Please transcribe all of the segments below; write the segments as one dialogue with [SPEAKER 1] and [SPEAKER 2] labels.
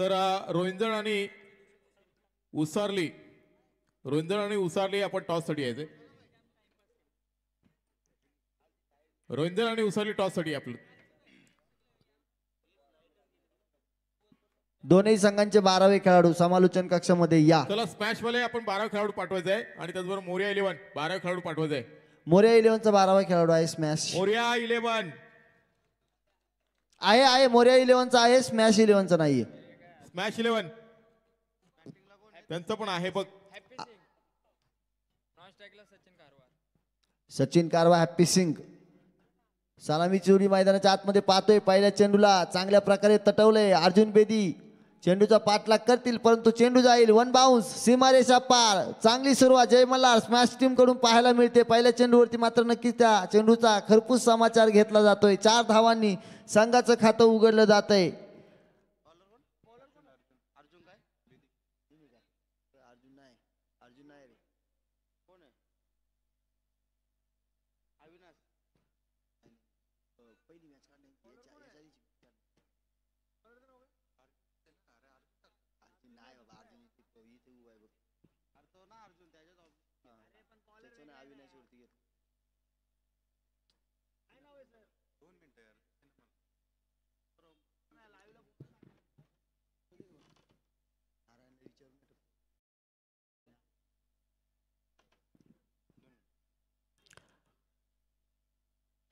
[SPEAKER 1] तर रोहिंजण आणि उसारली रोहिंजण आणि उसारली आपण टॉससाठी यायचंय रोहिंजण आणि उसारली टॉससाठी आपलं
[SPEAKER 2] दोन्ही संघांचे बारावे खेळाडू समालोचन कक्षामध्ये या
[SPEAKER 1] चला स्मॅश वाले आपण बारावे खेळाडू पाठवायचा आहे आणि त्याचबरोबर मोर्या इलेव्हन बारावे खेळाडू पाठवायचा आहे
[SPEAKER 2] मोर्या इलेव्हनचा बारावा खेळाडू आहे स्मॅश
[SPEAKER 1] मोर्या इलेव्हन
[SPEAKER 2] आहे आहे मोर्या इलेव्हनचा आहे स्मॅश इलेव्हनचा नाहीये
[SPEAKER 1] स्मॅश इलेव्हन त्यांचं पण आहे बघ
[SPEAKER 2] सचिन कारवा हॅपी सिंग सलामी चोरी मैदानाच्या आतमध्ये पाहतोय पहिल्या चेंडूला चांगल्या प्रकारे तटवलंय अर्जुन बेदी चेंडूचा पाठलाग करतील परंतु चेंडू जाईल वन बाउन्स सीमारेषा पार चांगली सुरुवात जय मल्हार स्मॅश टीम कडून पाहायला मिळते पहिल्या चेंडूवरती मात्र नक्कीच त्या चेंडूचा खरपूस समाचार घेतला जातोय चार धावांनी संघाचं खातं उघडलं जात आहे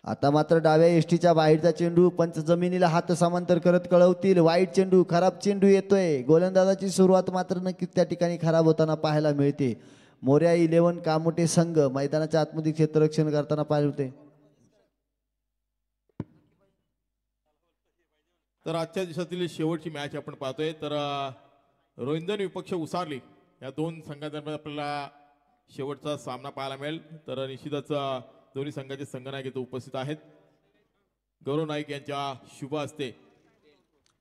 [SPEAKER 2] आता मात्र डाव्या एष्टीच्या बाहेरचा चेंडू पंच जमिनीला हात समांतर करत कळवतील वाईट चेंडू खराब चेंडू येतोय गोलंदाजाची सुरुवात मात्र नक्कीच त्या ठिकाणी खराब होताना पाहायला मिळते मोर्या इलेव्हन कामोटे संघ मैदानाच्या आतमध्ये क्षेत्ररक्षण करताना पाहिले होते
[SPEAKER 1] तर आजच्या दिवसातील शेवटची मॅच आपण पाहतोय तर रोहिंदन विपक्ष उसारली या दोन संघादरम्यान आपल्याला शेवटचा सामना पाहायला मिळेल तर निश्चितच दोन्ही संघाचे संघनायक इथे उपस्थित आहेत गौरव नाईक यांच्या शुभ हस्ते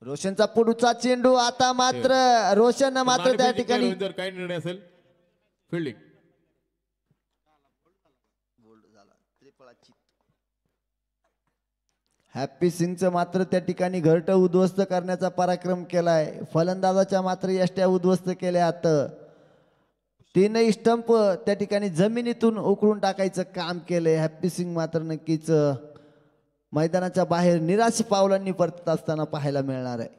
[SPEAKER 2] रोशनचा पुढचा चेंडू आता मात्र हो. रोशन मात्र त्या ठिकाणी
[SPEAKER 1] जर काही निर्णय असेल फिल्डिंग
[SPEAKER 2] हॅपी सिंगचं मात्र त्या ठिकाणी घरट उद्ध्वस्त करण्याचा पराक्रम केलाय फलंदाजाच्या मात्र यष्ट्या उद्ध्वस्त केल्या आता तीन स्टंप त्या ठिकाणी जमिनीतून उकळून टाकायचं काम केलं हॅप्पी सिंग मात्र नक्कीच मैदानाच्या बाहेर निराश पावलांनी परतत असताना पाहायला मिळणार आहे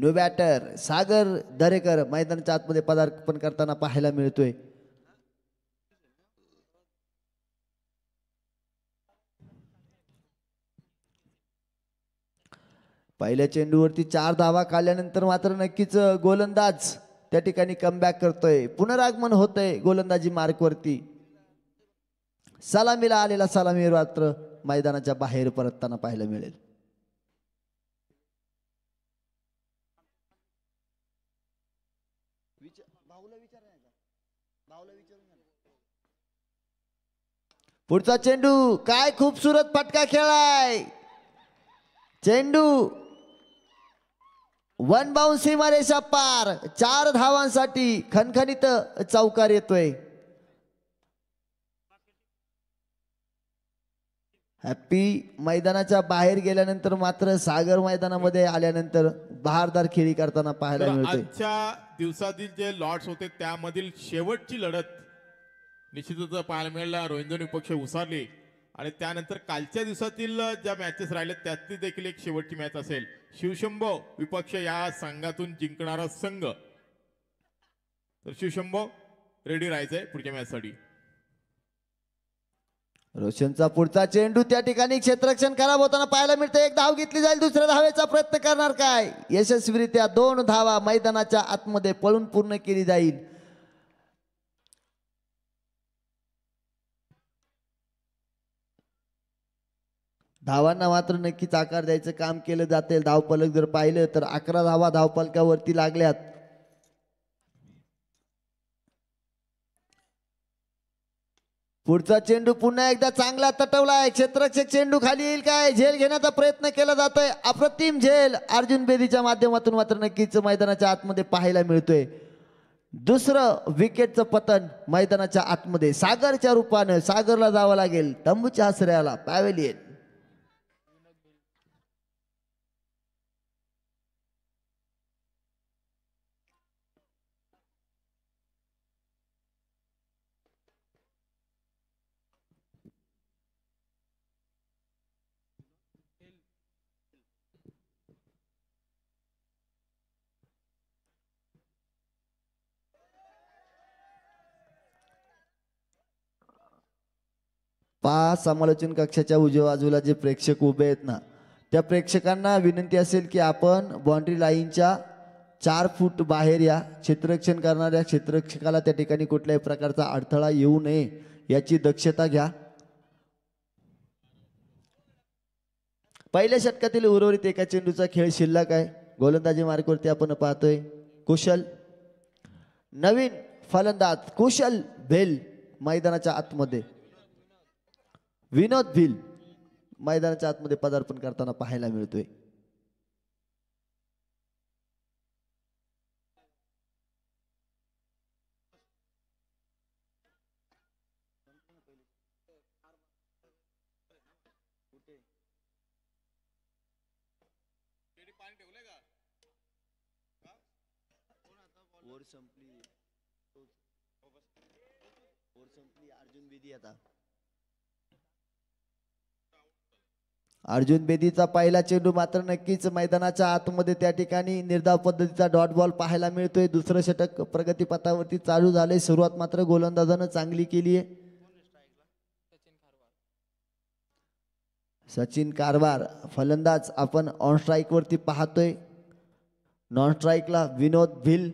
[SPEAKER 2] न्यू बॅटर सागर दरेकर मैदानाच्या आतमध्ये पदार्पण करताना पाहायला मिळतोय पहिल्या चेंडूवरती चार धावा काढल्यानंतर मात्र नक्कीच गोलंदाज त्या ठिकाणी कमबॅक करतोय पुनरागमन होतंय गोलंदाजी मार्कवरती सलामीला आलेला सलामी मात्र मैदानाच्या बाहेर परतताना पाहायला मिळेल पुढचा चेंडू काय खूपसूरत फटका खेळाय चेंडू वन बाउन सीमारेषा पार चार धावांसाठी खणखणीत चौकार येतोय हॅपी मैदानाच्या बाहेर गेल्यानंतर मात्र सागर मैदानामध्ये आल्यानंतर बहारदार खेळी करताना पाहायला मिळते
[SPEAKER 1] आजच्या दिवसातील जे लॉर्ड्स होते त्यामधील शेवटची लढत निश्चितच पाहायला मिळाला रोहिंदोनी पक्ष उसारली आणि त्यानंतर कालच्या दिवसातील ज्या मॅचेस राहिले त्यातली देखील एक शेवटची मॅच असेल शिवशंभो विपक्ष या संघातून जिंकणारा संघ तर शिवशंभो रेडी राहायचंय पुढच्या मॅचसाठी
[SPEAKER 2] रोशनचा पुढचा चेंडू त्या ठिकाणी क्षेत्ररक्षण खराब होताना पाहायला मिळतं एक धाव घेतली जाईल दुसऱ्या धावेचा प्रयत्न करणार काय यशस्वीरित्या दोन धावा मैदानाच्या आतमध्ये पळून पूर्ण केली जाईल धावांना मात्र नक्कीच आकार द्यायचं काम केलं जाते धावपलक जर पाहिलं तर अकरा धावा धावपलकावरती लागल्यात पुढचा चेंडू पुन्हा एकदा चांगला तटवलाय क्षेत्रक्षक चेंडू खाली येईल काय झेल घेण्याचा प्रयत्न केला जातोय अप्रतिम झेल अर्जुन बेदीच्या माध्यमातून मात्र नक्कीच मैदानाच्या आतमध्ये पाहायला मिळतोय दुसरं विकेटचं पतन मैदानाच्या आतमध्ये सागरच्या रूपानं सागरला जावं लागेल तंबूच्या आसऱ्याला पॅवेलियन पाच समालोचन कक्षाच्या उजव्या बाजूला जे प्रेक्षक उभे आहेत ना त्या प्रेक्षकांना विनंती असेल की आपण बाउंड्री लाईनच्या चार फूट बाहेर या क्षेत्ररक्षण करणाऱ्या क्षेत्ररक्षकाला त्या ठिकाणी कुठल्याही प्रकारचा अडथळा येऊ नये याची दक्षता घ्या पहिल्या षटकातील उर्वरित एका चेंडूचा खेळ शिल्लक आहे गोलंदाजी मार्गवरती आपण पाहतोय कुशल नवीन फलंदाज कुशल भेल मैदानाच्या आतमध्ये विनोद भिल मैदानाच्या आतमध्ये पदार्पण करताना पाहायला मिळतोय संपली
[SPEAKER 1] संपली अर्जुन विधी आता
[SPEAKER 2] अर्जुन बेदीचा पहिला चेंडू मात्र नक्कीच मैदानाच्या आतमध्ये त्या ठिकाणी निर्धाव पद्धतीचा डॉट बॉल पाहायला मिळतोय दुसरं षटक प्रगतीपथावरती चालू झाले सुरुवात मात्र गोलंदाजानं चांगली केली आहे सचिन कारवार फलंदाज आपण ऑन वरती पाहतोय नॉन स्ट्राईकला विनोद भिल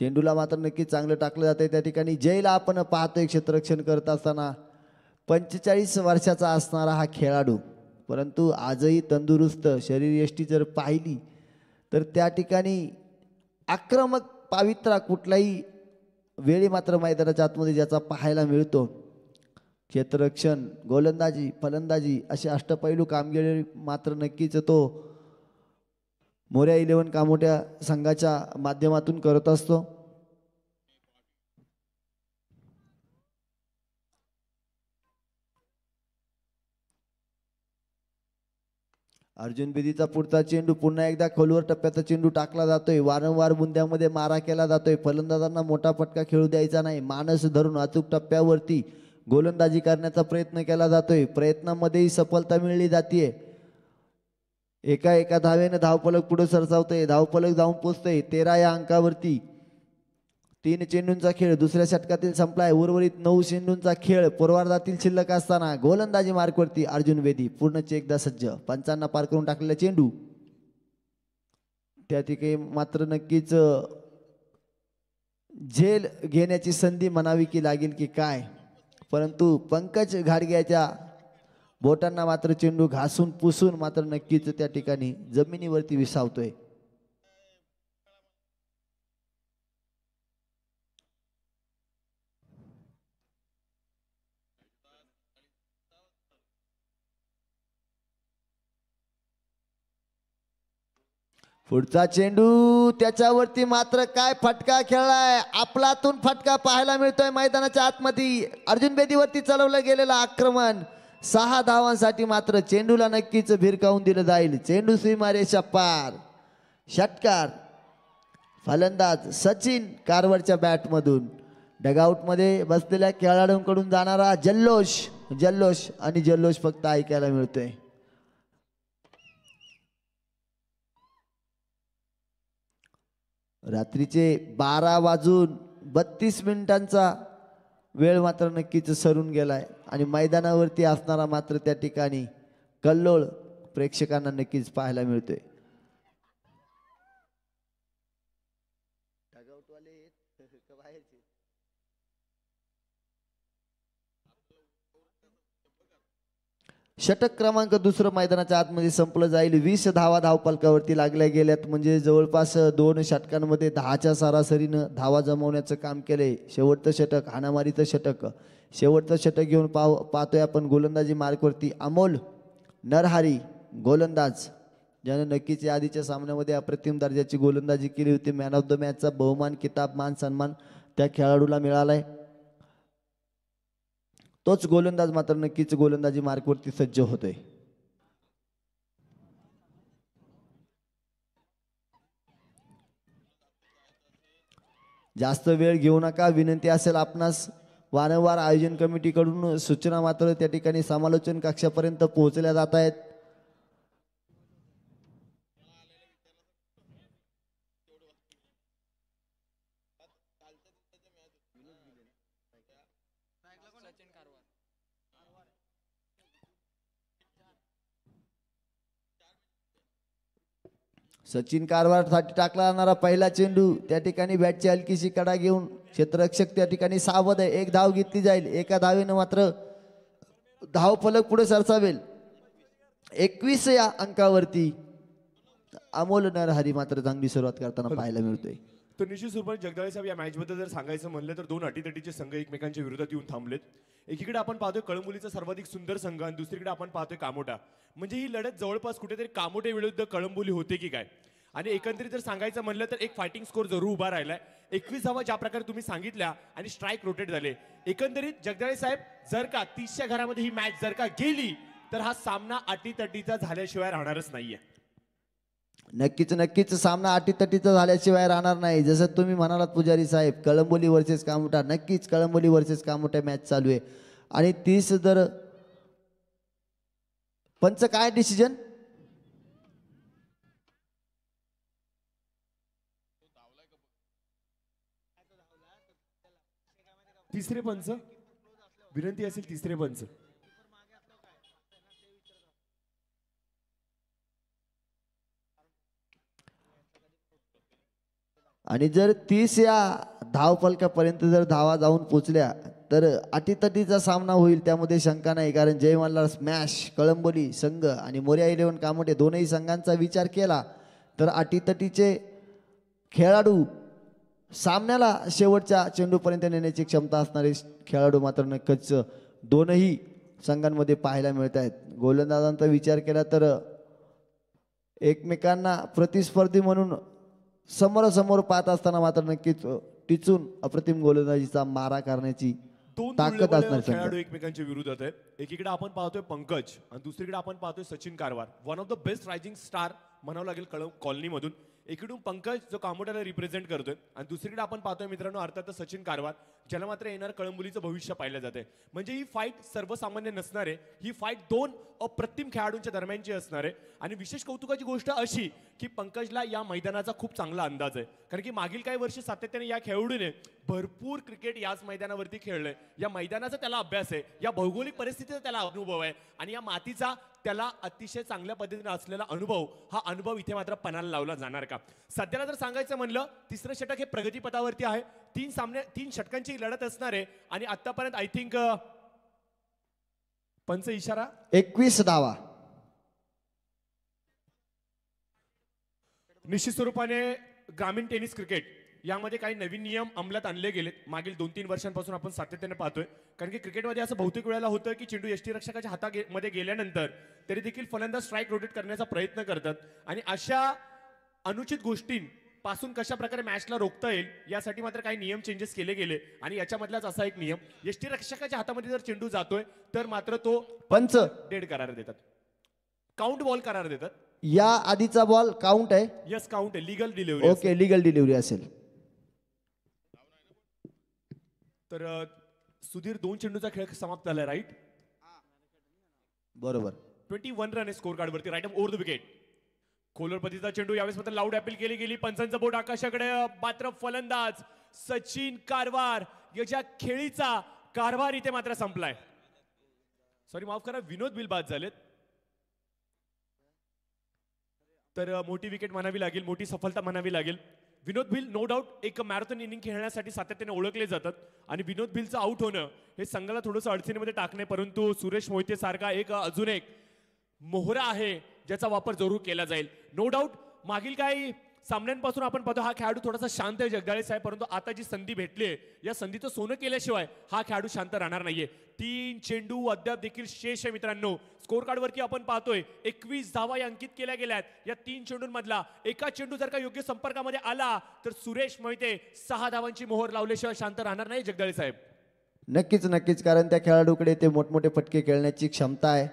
[SPEAKER 2] चेंडूला मात्र नक्कीच चांगलं टाकलं जातं त्या ठिकाणी जयला आपण पाहतोय क्षेत्ररक्षण करत असताना पंचेचाळीस वर्षाचा असणारा हा खेळाडू परंतु आजही तंदुरुस्त शरीर यष्टी जर पाहिली तर त्या ठिकाणी आक्रमक पावित्रा कुठलाही वेळी मात्र मैदानाच्या आतमध्ये ज्याचा पाहायला मिळतो क्षेत्ररक्षण गोलंदाजी फलंदाजी असे अष्टपैलू कामगिरी मात्र नक्कीच तो मोऱ्या इलेवन कामोट्या संघाच्या माध्यमातून करत असतो अर्जुन बिदीचा पुढचा चेंडू पुन्हा एकदा खोलवर टप्प्याचा चेंडू टाकला जातोय वारंवार बुंद्यामध्ये मारा केला जातोय फलंदाजांना मोठा फटका खेळू द्यायचा नाही मानस धरून अचूक टप्प्यावरती गोलंदाजी करण्याचा प्रयत्न केला जातोय प्रयत्नामध्येही सफलता मिळली जाते एका एका धावेनं धावपलक पुढे सरसावतंय धावपलक जाऊन पोचतंय तेरा या अंकावरती तीन चेंडूंचा खेळ दुसऱ्या षटकातील संपलाय उर्वरित नऊ चेंडूंचा खेळ पूर्वार्धातील शिल्लक असताना गोलंदाजी मार्कवरती अर्जुन वेदी पूर्ण एकदा सज्ज पंचांना पार करून टाकलेला चेंडू त्या ठिकाणी मात्र नक्कीच झेल घेण्याची संधी म्हणावी की लागेल की काय परंतु पंकज घाडग्याच्या बोटांना मात्र चेंडू घासून पुसून मात्र नक्कीच त्या ठिकाणी जमिनीवरती विसावतोय पुढचा चेंडू त्याच्यावरती मात्र काय फटका खेळलाय आपलातून फटका पाहायला मिळतोय मैदानाच्या आतमध्ये अर्जुन बेदीवरती चालवलं गेलेलं आक्रमण सहा धावांसाठी मात्र चेंडूला नक्कीच भिरकावून दिलं जाईल चेंडू सीमारेषा पार षटकार फलंदाज सचिन कारवडच्या बॅटमधून मध्ये बसलेल्या खेळाडूंकडून जाणारा जल्लोष जल्लोष आणि जल्लोष फक्त ऐकायला मिळतोय रात्रीचे बारा वाजून बत्तीस मिनिटांचा वेळ मात्र नक्कीच सरून गेलाय आणि मैदानावरती असणारा मात्र त्या ठिकाणी कल्लोळ प्रेक्षकांना नक्कीच पाहायला मिळतोय षटक क्रमांक दुसरं मैदानाच्या आतमध्ये संपलं जाईल वीस धावा धावपालकावरती लागल्या गेल्यात म्हणजे जवळपास दोन षटकांमध्ये दहाच्या सरासरीनं धावा जमवण्याचं काम केलंय शेवटचं षटक हाणामारीचं षटक शेवटचं षटक घेऊन पाव पाहतोय आपण गोलंदाजी मार्कवरती अमोल नरहारी गोलंदाज ज्यानं नक्कीच या आधीच्या सामन्यामध्ये अप्रतिम दर्जाची गोलंदाजी केली होती मॅन ऑफ द मॅचचा बहुमान किताब मान सन्मान त्या खेळाडूला मिळाला आहे तोच गोलंदाज मात्र नक्कीच गोलंदाजी मार्कवरती सज्ज होतोय जास्त वेळ घेऊ नका विनंती असेल आपणास वारंवार आयोजन कमिटीकडून सूचना मात्र त्या ठिकाणी समालोचन कक्षापर्यंत पोहोचल्या जात आहेत सचिन कारभारसाठी टाकला जाणारा पहिला चेंडू त्या ठिकाणी बॅटची हलकीशी कडा घेऊन क्षेत्ररक्षक त्या ठिकाणी सावध आहे एक धाव घेतली जाईल एका धावेनं मात्र धाव फलक पुढे सरसावेल एकवीस या अंकावरती अमोल नरहरी मात्र चांगली सुरुवात करताना पाहायला मिळतोय
[SPEAKER 3] तर निश्चित स्वरूपात जगदाळे साहेब या मॅचबद्दल जर सांगायचं म्हणलं तर दोन अटीतटीचे संघ एकमेकांच्या विरोधात येऊन थांबलेत एकीकडे आपण पाहतोय कळमुलीचा सर्वाधिक सुंदर संघ आणि दुसरीकडे आपण पाहतोय कामोटा म्हणजे ही लढत जवळपास कुठेतरी कामोटे विरुद्ध कळंबुली होते की काय आणि एकंदरीत जर सांगायचं म्हणलं तर एक फायटिंग स्कोर जरूर उभा राहिलाय एकवीस धावा ज्या प्रकारे तुम्ही सांगितल्या आणि स्ट्राईक रोटेट झाले एकंदरीत जगदाळे साहेब जर का तीसच्या घरामध्ये ही मॅच जर का गेली तर हा सामना अटीतटीचा झाल्याशिवाय राहणारच नाहीये
[SPEAKER 2] नक्कीच नक्कीच सामना अटीतटीचा झाल्याशिवाय राहणार नाही जसं तुम्ही म्हणालात पुजारी साहेब कळंबोली वर्सेस कामोटा नक्कीच कळंबोली वर्सेस कामोटा मॅच चालू आहे आणि तीस जर पंच काय डिसिजन
[SPEAKER 3] तिसरे पंच विनंती असेल तिसरे पंच
[SPEAKER 2] आणि जर तीस या धावफलकापर्यंत जर धावा जाऊन पोचल्या तर अटीतटीचा सामना होईल त्यामध्ये शंका नाही कारण जयमानला स्मॅश कळंबोली संघ आणि मोर्या इलेवन कामोटे दोनही संघांचा विचार केला तर अटीतटीचे खेळाडू सामन्याला शेवटच्या चेंडूपर्यंत नेण्याची क्षमता असणारे खेळाडू मात्र नक्कीच दोनही संघांमध्ये पाहायला मिळत आहेत गोलंदाजांचा विचार केला तर एकमेकांना प्रतिस्पर्धी म्हणून समोरासमोर पाहत असताना मात्र नक्कीच टिचून अप्रतिम गोलंदाजीचा मारा करण्याची
[SPEAKER 3] दोन ताकद असणार खेळाडू एकमेकांच्या विरोधात आहे एकीकडे आपण पाहतोय पंकज आणि दुसरीकडे आपण पाहतोय Sachin Karwar one of the best rising star म्हणावं लागेल कॉलनी मधून एकीकडून पंकज जो कामोट्याला रिप्रेझेंट करतोय आणि दुसरीकडे आपण पाहतोय मित्रांनो अर्थात सचिन कारवार ज्याला मात्र येणार कळंबुलीचं भविष्य पाहिलं जाते म्हणजे ही फाईट सर्वसामान्य नसणारे ही फाईट दोन अप्रतिम खेळाडूंच्या दरम्यानची असणार आहे आणि विशेष कौतुकाची गोष्ट अशी की पंकजला या मैदानाचा खूप चांगला अंदाज आहे कारण की मागील काही वर्ष सातत्याने या खेळाडूने भरपूर क्रिकेट याच मैदानावरती खेळलंय या मैदानाचा त्याला अभ्यास आहे या भौगोलिक परिस्थितीचा त्याला अनुभव आहे आणि या मातीचा त्याला अतिशय चांगल्या पद्धतीने असलेला अनुभव हा अनुभव इथे मात्र पणाला लावला जाणार का सध्याला जर सांगायचं म्हणलं तिसरं षटक हे प्रगतीपथावरती आहे तीन सामने तीन षटकांची लढत असणार आहे आणि आतापर्यंत आय थिंक पंच इशारा
[SPEAKER 2] एकवीस धावा
[SPEAKER 3] निश्चित स्वरूपाने ग्रामीण टेनिस क्रिकेट यामध्ये काही नवीन नियम अंमलात आणले गेलेत मागील दोन तीन वर्षांपासून आपण सातत्याने पाहतोय कारण की क्रिकेटमध्ये असं बहुतेक वेळेला होतं की चेंडू रक्षकाच्या हातामध्ये मध्ये गेल्यानंतर तरी देखील फलंदाज स्ट्राईक रोटेट करण्याचा प्रयत्न करतात आणि अशा अनुचित गोष्टींपासून कशा प्रकारे मॅचला रोखता येईल यासाठी मात्र काही नियम चेंजेस केले गेले आणि याच्यामधलाच असा एक नियम रक्षकाच्या हातामध्ये जर चेंडू जातोय तर मात्र तो पंच डेड करार देतात काउंट बॉल करार देतात
[SPEAKER 2] या आधीचा बॉल काउंट आहे
[SPEAKER 3] यस काउंट आहे legal delivery okay
[SPEAKER 2] legal delivery असेल
[SPEAKER 3] तर सुधीर दोन चेंडूचा खेळ समाप्त झालाय राईट बरोबर twenty one run score card वरती राईट ओव्हर द विकेट कोलरपतीचा चेंडू यावेळेस मात्र लाऊड अपील केली गेली पंचांचा बोट आकाशाकडे मात्र फलंदाज सचिन कारवार याच्या खेळीचा कारभार इथे मात्र संपलाय सॉरी माफ करा विनोद बिल बाद झालेत तर मोठी विकेट म्हणावी लागेल मोठी सफलता म्हणावी लागेल विनोद भिल नो डाऊट एक मॅरेथॉन इनिंग खेळण्यासाठी सातत्याने ओळखले जातात आणि विनोद भिलचं आउट होणं हे संघाला थोडंसं अडचणीमध्ये टाकणे परंतु सुरेश मोहितेसारखा एक अजून एक मोहरा आहे ज्याचा वापर जरूर केला जाईल नो डाऊट मागील काही सामन्यांपासून आपण पाहतो हा खेळाडू थोडासा शांत आहे जगदाळे साहेब परंतु आता जी संधी भेटली आहे या संधीचं सोनं केल्याशिवाय हा खेळाडू शांत राहणार नाहीये तीन चेंडू अद्याप देखील शेष आहे मित्रांनो स्कोर कार्डवरती आपण पाहतोय एकवीस धावा या अंकित केल्या आहेत या तीन चेंडूंमधला एका चेंडू जर का योग्य संपर्कामध्ये आला तर सुरेश मोहिते सहा धावांची मोहर लावल्याशिवाय शांत राहणार नाही जगदाळे साहेब
[SPEAKER 2] नक्कीच नक्कीच कारण त्या खेळाडूकडे ते मोठमोठे फटके खेळण्याची क्षमता आहे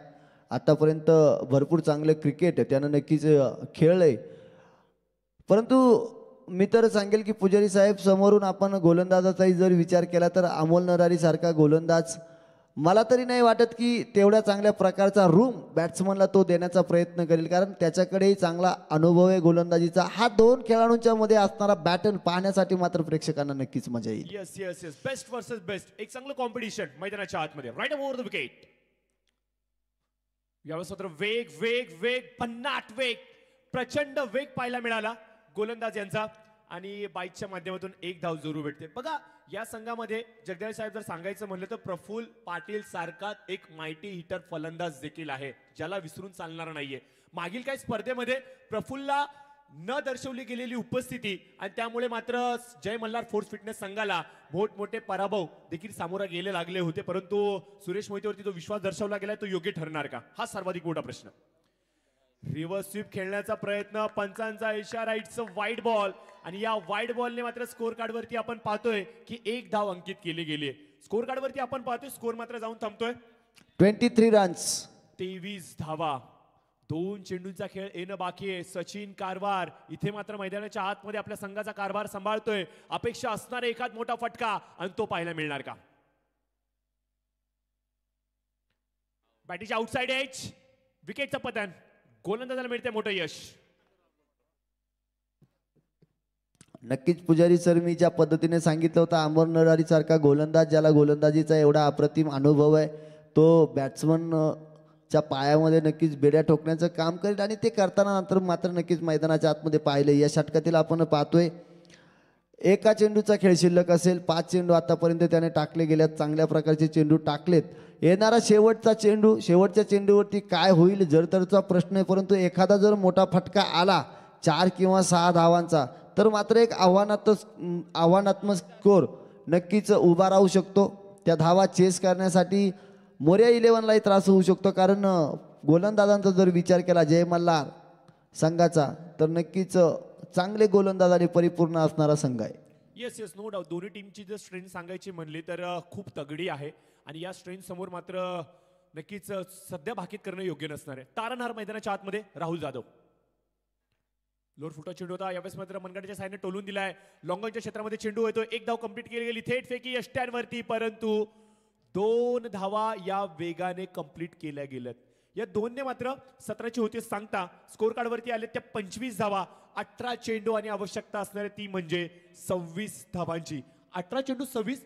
[SPEAKER 2] आतापर्यंत भरपूर चांगलं क्रिकेट त्यानं नक्कीच खेळलंय परंतु मी तर सांगेल की पुजारी साहेब समोरून आपण गोलंदाजाचाही जर विचार केला तर अमोल सारखा गोलंदाज मला तरी नाही वाटत की तेवढ्या चांगल्या प्रकारचा रूम बॅट्समनला तो देण्याचा प्रयत्न करेल कारण त्याच्याकडेही चांगला अनुभव आहे गोलंदाजीचा हा दोन खेळाडूंच्या मध्ये असणारा बॅटन पाहण्यासाठी मात्र प्रेक्षकांना नक्कीच मजा येईल
[SPEAKER 3] yes yes yes best versus best एक चांगलं कॉम्पिटिशन मैदानाच्या आतमध्ये राईट ओव्हर द विकेट यावेळेस मात्र वेग वेग वेग पन्नाट वेग प्रचंड वेग पाहायला मिळाला गोलंदाज यांचा आणि बाईकच्या माध्यमातून एक धाव जरूर भेटते बघा या संघामध्ये जगदेव साहेब जर सांगायचं म्हणलं तर प्रफुल पाटील सारखा एक मायटी हिटर फलंदाज देखील आहे ज्याला विसरून चालणार नाहीये मागील काही स्पर्धेमध्ये प्रफुल्लला न दर्शवली गेलेली उपस्थिती आणि त्यामुळे मात्र जय मल्हार फोर्स फिटनेस संघाला मोठमोठे पराभव देखील सामोरा गेले लागले होते परंतु सुरेश मोहितेवरती जो विश्वास दर्शवला गेला तो योग्य ठरणार का हा सर्वाधिक मोठा प्रश्न रिव्हर्स स्वीप खेळण्याचा प्रयत्न पंचांचा इशारा इट्स अ वाईट बॉल आणि या वाईट बॉलने मात्र स्कोर कार्डवरती आपण पाहतोय की एक धाव अंकित केली गेली स्कोर कार्डवरती आपण पाहतोय स्कोर मात्र जाऊन थांबतोय
[SPEAKER 2] ट्वेंटी थ्री रन्स
[SPEAKER 3] तेवीस धावा दोन चेंडूंचा खेळ येणं बाकी आहे सचिन कारवार इथे मात्र मैदानाच्या आतमध्ये आपल्या संघाचा कारभार सांभाळतोय अपेक्षा असणारा एखाद मोठा फटका आणि तो पाहायला मिळणार का बॅटिंग आउटसाइड एच विकेटचं पतन गोलंदाजाला मिळते मोठं यश
[SPEAKER 2] नक्कीच पुजारी सर मी ज्या पद्धतीने सांगितलं होतं अंबर नरारी सारखा गोलंदाज ज्याला गोलंदाजीचा एवढा अप्रतिम अनुभव आहे तो बॅट्समन च्या पायामध्ये नक्कीच बेड्या ठोकण्याचं काम करेल आणि ते करताना नंतर मात्र नक्कीच मैदानाच्या आतमध्ये पाहिलं या षटकातील आपण पाहतोय एका चेंडूचा खेळ शिल्लक असेल पाच चेंडू आतापर्यंत त्याने टाकले गेल्यात चांगल्या प्रकारचे चेंडू टाकलेत येणारा शेवटचा चेंडू शेवटच्या चेंडूवरती काय होईल जर तरचा प्रश्न आहे परंतु एखादा जर मोठा फटका आला चार किंवा सहा धावांचा तर मात्र एक आव्हानात आव्हानात्मक स्कोर नक्कीच उभा राहू शकतो त्या धावा चेस करण्यासाठी मोर्या इलेव्हनलाही त्रास होऊ शकतो कारण गोलंदाजांचा जर विचार केला जय मल्हार संघाचा तर नक्कीच चांगले आणि परिपूर्ण असणारा संघ आहे
[SPEAKER 3] येस येस नो डाऊट दोन्ही टीमची जर स्ट्रेंथ सांगायची म्हणली तर खूप तगडी आहे आणि या स्ट्रेंथ समोर मात्र नक्कीच सध्या भाकीत करणं योग्य नसणार आहे तारणहार मैदानाच्या आतमध्ये राहुल जाधव लोअर फुटा चेंडू होता यावेळेस मात्र मनगडच्या साईडने टोलून दिलाय लॉंगॉनच्या क्षेत्रामध्ये चेंडू येतो एक धाव कंप्लीट केली गेली थेट फेकी यष्ट्यांवरती परंतु दोन धावा या वेगाने कंप्लीट केल्या गेल्यात या दोनने मात्र सतराची होती सांगता स्कोर वरती आले त्या पंचवीस धावा अठरा चेंडू आणि आवश्यकता असणारे ती म्हणजे सव्वीस धावांची अठरा चेंडू सव्वीस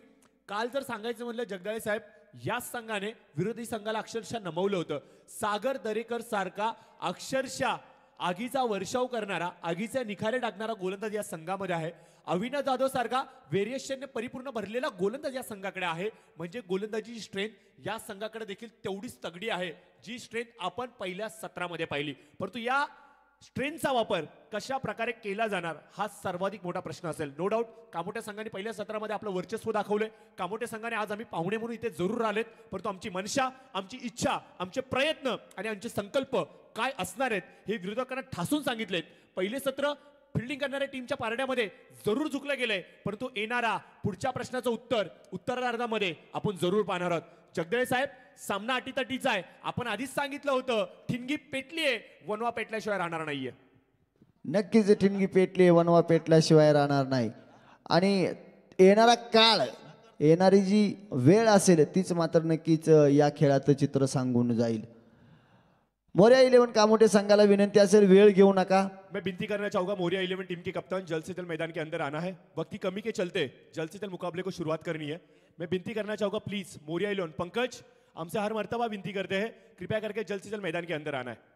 [SPEAKER 3] काल जर सांगायचं म्हटलं जगदाळे साहेब याच संघाने विरोधी संघाला अक्षरशः नमवलं होतं सागर दरेकर सारखा अक्षरशः आगीचा वर्षाव करणारा आगीचे निखारे टाकणारा गोलंदाज या संघामध्ये आहे अविनाश जाधव सारखा वेरिएशनने परिपूर्ण भरलेला गोलंदाज या संघाकडे आहे म्हणजे गोलंदाजीची स्ट्रेंथ या संघाकडे देखील तेवढीच तगडी आहे जी स्ट्रेंथ आपण पहिल्या सत्रामध्ये पाहिली परंतु या स्ट्रेंथचा वापर कशा प्रकारे केला जाणार हा सर्वाधिक मोठा प्रश्न असेल नो डाऊट कामोट्या संघाने पहिल्या सत्रामध्ये आपलं वर्चस्व दाखवलंय कामोट्या संघाने आज आम्ही पाहुणे म्हणून इथे जरूर आलेत परंतु आमची मनशा आमची इच्छा आमचे प्रयत्न आणि आमचे संकल्प काय असणार आहेत हे विरोधकांना ठासून सांगितलेत पहिले सत्र फिल्डिंग करणाऱ्या टीमच्या पारड्यामध्ये जरूर झुकलं गेलंय परंतु येणारा पुढच्या प्रश्नाचं उत्तर उत्तरार्धामध्ये आपण जरूर पाहणार आहोत जगदळे साहेब सामना अटीतटीचा आहे आपण आधीच सांगितलं होतं ठिणगी पेटली आहे वनवा पेटल्याशिवाय राहणार नाहीये
[SPEAKER 2] नक्कीच ठिणगी पेटली आहे वनवा पेटल्याशिवाय राहणार नाही आणि येणारा काळ येणारी जी वेळ असेल तीच मात्र नक्कीच या खेळाचं चित्र सांगून जाईल मोरिया इलेवन का मोटे संघाला विनंती वे घू ना नका
[SPEAKER 3] मैं विनती करना चाहूंगा मोरिया इलेवन टीम के कप्तान जल्द से जल्द मैदान के अंदर आना है वक्त की कमी के चलते जल्द से जल्द मुकाबले को शुरुआत करनी है मैं विनती करना चाहूंगा प्लीज मोरिया इलेवन पंकज हमसे हर मरतबा विनती करते हैं कृपया करके जल्द से जल्द मैदान के अंदर आना है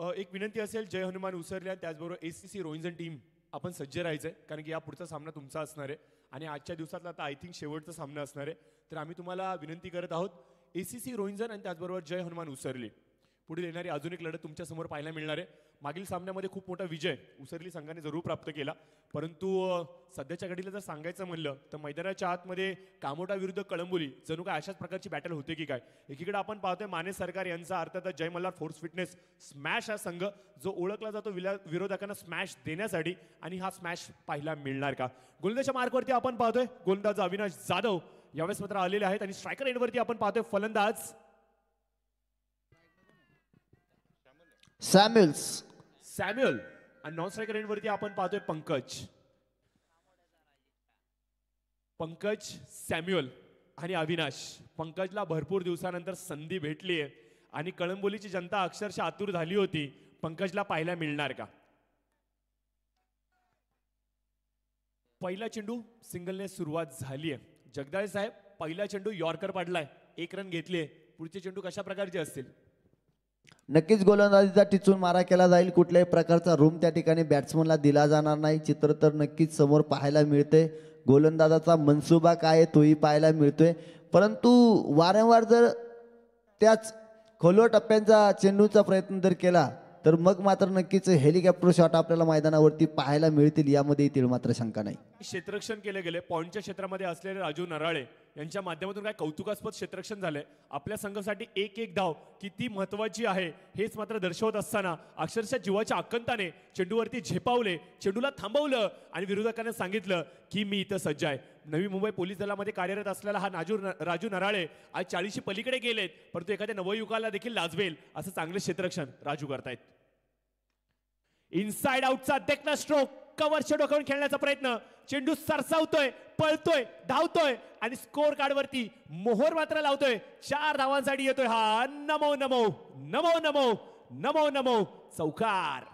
[SPEAKER 3] एक विनंती असेल जय हनुमान उसरले त्याचबरोबर A C C Rohinjan team आपण सज्ज राहायचं आहे कारण की या पुढचा सामना तुमचा असणार आहे आणि आजच्या दिवसातला आता आय थिंक शेवटचा सामना असणार आहे तर आम्ही तुम्हाला विनंती करत आहोत ए सी सी रोहिंजन आणि त्याचबरोबर जय हनुमान उसरले पुढील येणारी अजून एक लढत तुमच्यासमोर पाहायला मिळणार आहे मागील सामन्यामध्ये खूप मोठा विजय उसरली संघाने जरूर प्राप्त केला परंतु सध्याच्या घडीला जर सांगायचं म्हणलं तर मैदानाच्या आतमध्ये कामोटा विरुद्ध कळंबोली जणू काय अशाच प्रकारची बॅटल होते की काय एकीकडे आपण पाहतोय माने सरकार यांचा अर्थात Jai Malhar force fitness smash हा संघ जो ओळखला जातो विला विरोधकांना स्मॅश देण्यासाठी आणि हा स्मॅश पाहायला मिळणार का गोलंदाजच्या मार्गवरती आपण पाहतोय गोलंदाज अविनाश जाधव यावेळेस मात्र आलेले आहेत आणि स्ट्रायकर एंडवरती आपण पाहतोय फलंदाज Samuels सॅम्युअल आणि नॉन स्ट्रायकर एंडवरती आपण पाहतोय पंकज पंकज सॅम्युअल आणि अविनाश पंकजला भरपूर दिवसानंतर संधी भेटली आहे आणि कळंबोलीची जनता अक्षरशः आतुर झाली होती पंकजला पाहायला मिळणार का पहिला चेंडू सिंगलने सुरुवात झाली आहे जगदाळे साहेब पहिला चेंडू यॉर्कर पाडलाय एक रन घेतले पुढचे चेंडू कशा प्रकारचे असतील
[SPEAKER 2] नक्कीच गोलंदाजीचा टिचून मारा केला जाईल कुठल्याही प्रकारचा रूम त्या ठिकाणी बॅट्समनला दिला जाणार नाही चित्र तर नक्कीच समोर पाहायला मिळते गोलंदाजाचा मनसुबा काय तोही पाहायला मिळतोय परंतु वारंवार जर त्याच खोलो टप्प्यांचा चेंडूचा प्रयत्न जर केला तर मग मात्र नक्कीच हेलिकॉप्टर शॉट आपल्याला मैदानावरती पाहायला मिळतील यामध्ये येतील मात्र शंका नाही
[SPEAKER 3] क्षेत्ररक्षण केले गेले पॉईंटच्या क्षेत्रामध्ये असलेले राजू नराळे यांच्या माध्यमातून काय कौतुकास्पद क्षेत्रक्षण झालंय आपल्या संघासाठी एक एक धाव किती महत्वाची आहे हेच मात्र दर्शवत असताना अक्षरशः जीवाच्या आकंताने चेंडूवरती झेपावले चेंडूला थांबवलं आणि विरोधकांना सांगितलं की मी इथं सज्ज आहे नवी मुंबई पोलीस दलामध्ये कार्यरत असलेला हा नाजू राजू नराळे आज चाळीशी पलीकडे गेलेत परंतु एखाद्या नवयुगाला देखील लाजवेल असं चांगलं क्षेत्रक्षण राजू करतायत इनसाइड आउटचा देखना स्ट्रोक शेडो करून खेळण्याचा प्रयत्न चेंडू सरसावतोय पळतोय धावतोय आणि स्कोर कार्डवरती मोहर मात्र लावतोय चार धावांसाठी येतोय हा नमो नमो नमो नमो नमो नमो चौकार